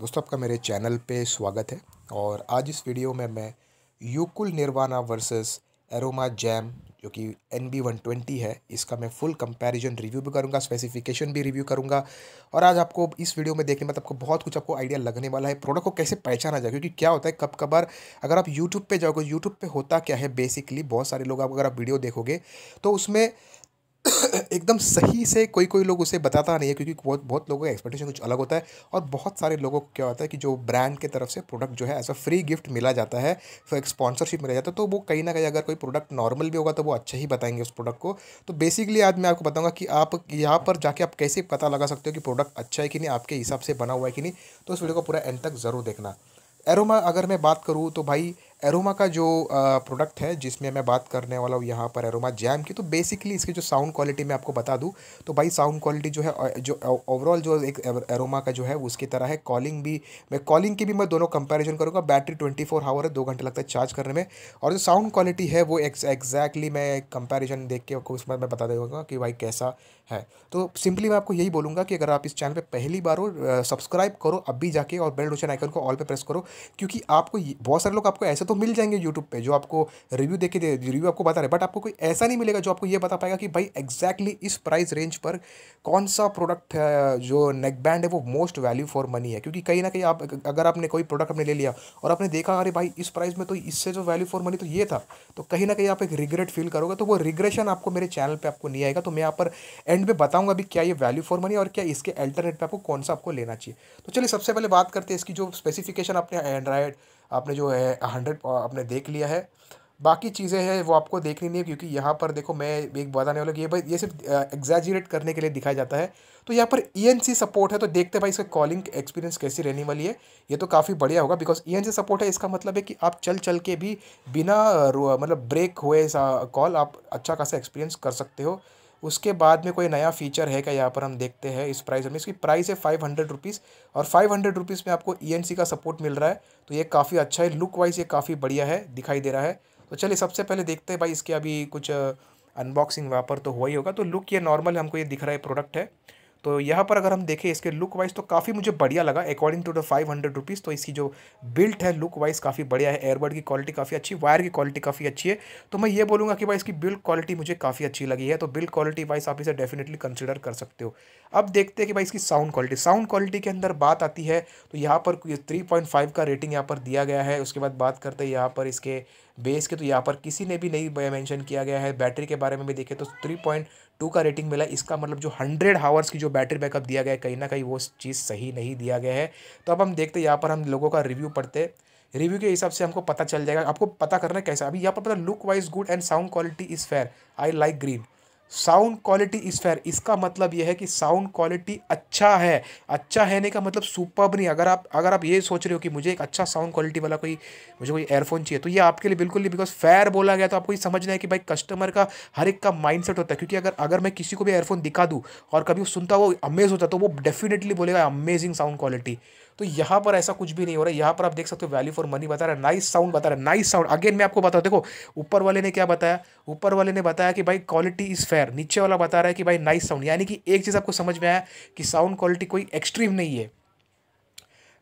दोस्तों आपका मेरे चैनल पे स्वागत है और आज इस वीडियो में मैं यूकुल निर्वाणा वर्सेस एरोमा जैम जो कि एन बी वन ट्वेंटी है इसका मैं फुल कंपैरिजन रिव्यू भी करूँगा स्पेसिफिकेशन भी रिव्यू करूँगा और आज आपको इस वीडियो में देखने में मतलब आपको बहुत कुछ आपको आइडिया लगने वाला है प्रोडक्ट को कैसे पहचाना जाए क्योंकि क्या होता है कब कबार अगर आप यूट्यूब पे जाओगे यूट्यूब पे होता क्या है बेसिकली बहुत सारे लोग आप अगर आप वीडियो देखोगे तो उसमें एकदम सही से कोई कोई लोग उसे बताता नहीं है क्योंकि बहुत बहुत लोगों का एक्सपेक्टेशन कुछ अलग होता है और बहुत सारे लोगों को क्या होता है कि जो ब्रांड के तरफ से प्रोडक्ट जो है एज अ फ्री गिफ्ट मिला जाता है फिर एक स्पॉन्सरशिप मिला जाता है तो वो कहीं ना कहीं अगर कोई प्रोडक्ट नॉर्मल भी होगा तो वो अच्छा ही बताएंगे उस प्रोडक्ट को तो बेसिकली आज मैं आपको बताऊँगा कि आप यहाँ पर जाके आप कैसे पता लगा सकते हो कि प्रोडक्ट अच्छा है कि नहीं आपके हिसाब से बना हुआ है कि नहीं तो उस वीडियो को पूरा एंड तक ज़रूर देखना एरोमा अगर मैं बात करूँ तो भाई एरोमा का जो प्रोडक्ट है जिसमें मैं बात करने वाला हूँ यहाँ पर एरोमा जैम की तो बेसिकली इसकी जो साउंड क्वालिटी मैं आपको बता दूँ तो भाई साउंड क्वालिटी जो है जो ओवरऑल जो एक एरोमा का जो है उसकी तरह है कॉलिंग भी मैं कॉलिंग की भी मैं दोनों कंपेरिजन करूँगा बैटरी ट्वेंटी फोर आवर है दो घंटे लगता है चार्ज करने में और जो साउंड क्वालिटी है वो एग्जैक्टली मैं कंपेरिजन देख के आपको उसमें मैं बता दूँगा कि भाई कैसा है तो सिंपली मैं आपको यही बोलूँगा कि अगर आप इस चैनल पर पहली बार हो सब्सक्राइब करो अभी जाके और बेल नोशन आइकन को ऑल पर प्रेस करो क्योंकि आपको बहुत सारे लोग आपको ऐसे तो मिल जाएंगे यूट्यूब पे जो आपको रिव्यू देखे दे रिव्यू आपको बता रहे बट आपको कोई ऐसा नहीं मिलेगा जो आपको ये बता पाएगा कि भाई एग्जैक्टली इस प्राइस रेंज पर कौन सा प्रोडक्ट जो नेक बैंड है वो मोस्ट वैल्यू फॉर मनी है क्योंकि कहीं ना कहीं आप अगर आपने कोई प्रोडक्ट आपने ले लिया और आपने देखा अरे भाई इस प्राइस में तो इससे जो वैल्यू फॉर मनी तो ये था तो कहीं ना कहीं आप एक रिग्रेट फील करोगे तो वो रिग्रेशन आपको मेरे चैनल पर आपको नहीं आएगा तो मैं यहाँ पर एंड में बताऊंगा भी क्या ये वैल्यू फॉर मनी और क्या इसके अल्टरनेट पर आपको कौन सा आपको लेना चाहिए तो चलिए सबसे पहले बात करते हैं इसकी जो स्पेसिफिकेशन अपने एंड्रॉइड आपने जो है हंड्रेड आपने देख लिया है बाकी चीज़ें हैं वो आपको देखनी नहीं है क्योंकि यहाँ पर देखो मैं एक बताने वाला ये भाई ये सिर्फ एग्जैजरेट करने के लिए दिखाया जाता है तो यहाँ पर ई e सपोर्ट है तो देखते भाई इसका कॉलिंग एक्सपीरियंस कैसी रहने वाली है ये तो काफ़ी बढ़िया होगा बिकॉज ई सपोर्ट है इसका मतलब है कि आप चल चल के भी बिना मतलब ब्रेक हुए कॉल आप अच्छा खासा एक्सपीरियंस कर सकते हो उसके बाद में कोई नया फीचर है क्या यहाँ पर हम देखते हैं इस प्राइस में इसकी प्राइस है फाइव हंड्रेड रुपीज़ और फाइव हंड्रेड रुपीज़ में आपको ई e का सपोर्ट मिल रहा है तो ये काफ़ी अच्छा है लुक वाइज ये काफ़ी बढ़िया है दिखाई दे रहा है तो चलिए सबसे पहले देखते हैं भाई इसके अभी कुछ अनबॉक्सिंग वहाँ पर तो हुआ ही होगा तो लुक ये नॉर्मल हमको ये दिख रहा है प्रोडक्ट है तो यहाँ पर अगर हम देखें इसके लुक वाइज तो काफ़ी मुझे बढ़िया लगा according to the five hundred rupees तो इसकी जो बिल्ट है लुक वाइज काफ़ी बढ़िया है एयरबड की क्वालिटी काफ़ी अच्छी वायर की क्वालिटी काफ़ी अच्छी है तो मैं ये बोलूँगा कि भाई इसकी बिल्ड क्वालिटी मुझे काफ़ी अच्छी लगी है तो बिल्ड क्वालिटी वाइज आप इसे डेफिनेटली कंसिडर कर सकते हो अब देखते हैं कि भाई इसकी साउंड क्वालिटी साउंड क्वालिटी के अंदर बात आती है तो यहाँ पर थ्री पॉइंट फाइव का रेटिंग यहाँ पर दिया गया है उसके बाद बात करते हैं यहाँ पर इसके बेस के तो यहाँ पर किसी ने भी नहीं मैंशन किया गया है बैटरी के बारे में भी देखें तो थ्री पॉइंट टू का रेटिंग मिला इसका मतलब जो हंड्रेड हावर्स की जो बैटरी बैकअप दिया गया है कहीं ना कहीं वो चीज़ सही नहीं दिया गया है तो अब हम देखते यहाँ पर हम लोगों का रिव्यू पढ़ते रिव्यू के हिसाब से हमको पता चल जाएगा आपको पता करना कैसा अभी यहाँ पर पता look wise good and sound quality is fair I like green sound quality is fair इसका मतलब यह है कि साउंड क्वालिटी अच्छा है अच्छा है का मतलब सुपर नहीं अगर आप अगर आप ये सोच रहे हो कि मुझे एक अच्छा साउंड क्वालिटी वाला कोई मुझे कोई एयरफोन चाहिए तो ये आपके लिए बिल्कुल नहीं बिकॉज फेयर बोला गया तो आपको ये समझना है कि भाई कस्टमर का हर एक का माइंड होता है क्योंकि अगर अगर मैं किसी को भी एयरफोन दिखा दूँ और कभी वो सुनता वो अमेज होता तो वो डेफिनेटली बोलेगा अमेजिंग साउंड क्वालिटी तो यहाँ पर ऐसा कुछ भी नहीं हो रहा है यहाँ पर आप देख सकते हो वैल्यू फॉर मनी बता रहा है नाइस साउंड बता रहा है नाइस साउंड अगेन मैं आपको बताऊँ देखो ऊपर वाले ने क्या बताया ऊपर वाले ने बताया कि भाई क्वालिटी इज़ फेयर नीचे वाला बता रहा है कि भाई नाइस साउंड यानी कि एक चीज़ आपको समझ में आया कि साउंड क्वालिटी कोई एक्सट्रीम नहीं है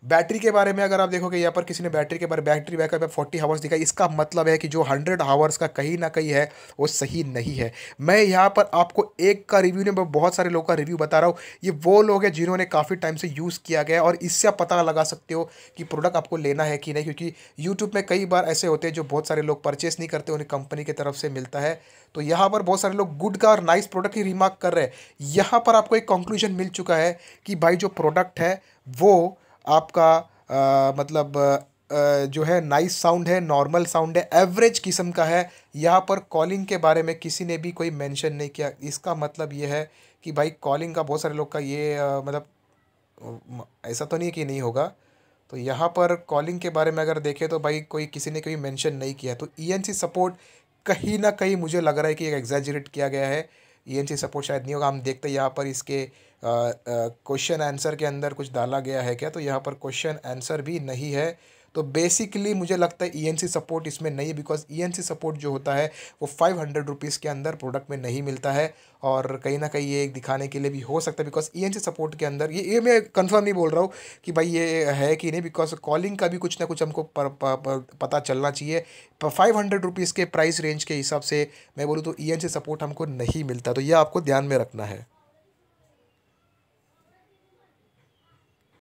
बैटरी के बारे में अगर आप देखोगे यहाँ पर किसी ने बैटरी के बारे में बैटरी बैकअप है फोर्टी हावर्स दिखाई इसका मतलब है कि जो हंड्रेड हावर्स का कहीं ना कहीं है वो सही नहीं है मैं यहाँ पर आपको एक का रिव्यू नहीं मैं बहुत सारे लोगों का रिव्यू बता रहा हूँ ये वो लोग हैं जिन्होंने काफ़ी टाइम से यूज़ किया गया और इससे आप पता लगा सकते हो कि प्रोडक्ट आपको लेना है कि नहीं क्योंकि यूट्यूब में कई बार ऐसे होते हैं जो बहुत सारे लोग परचेस नहीं करते उन्हें कंपनी की तरफ से मिलता है तो यहाँ पर बहुत सारे लोग गुड का और नाइस प्रोडक्ट ही रिमार्क कर रहे हैं यहाँ पर आपको एक कंक्लूजन मिल चुका है कि भाई जो प्रोडक्ट है वो आपका आ, मतलब आ, जो है नाइस साउंड है नॉर्मल साउंड है एवरेज किस्म का है यहाँ पर कॉलिंग के बारे में किसी ने भी कोई मेंशन नहीं किया इसका मतलब ये है कि भाई कॉलिंग का बहुत सारे लोग का ये आ, मतलब ऐसा तो नहीं है कि नहीं होगा तो यहाँ पर कॉलिंग के बारे में अगर देखें तो भाई कोई किसी ने कभी मैंशन नहीं किया तो ई e सपोर्ट कहीं ना कहीं मुझे लग रहा है कि एक एग्जैजरेट किया गया है ई e सपोर्ट शायद नहीं होगा हम देखते यहाँ पर इसके क्वेश्चन आंसर के अंदर कुछ डाला गया है क्या तो यहाँ पर क्वेश्चन आंसर भी नहीं है तो बेसिकली मुझे लगता है ईएनसी e सपोर्ट इसमें नहीं है बिकॉज ईएनसी सपोर्ट जो होता है वो फाइव हंड्रेड रुपीज़ के अंदर प्रोडक्ट में नहीं मिलता है और कहीं ना कहीं ये दिखाने के लिए भी हो सकता है बिकॉज ईएनसी सपोर्ट के अंदर ये ये मैं कंफर्म नहीं बोल रहा हूँ कि भाई ये है कि नहीं बिकॉज कॉलिंग का भी कुछ ना कुछ हमको प, प, प, पता चलना चाहिए फाइव हंड्रेड रुपीज़ के प्राइस रेंज के हिसाब से मैं बोलूँ तो ई e सपोर्ट हमको नहीं मिलता तो यह आपको ध्यान में रखना है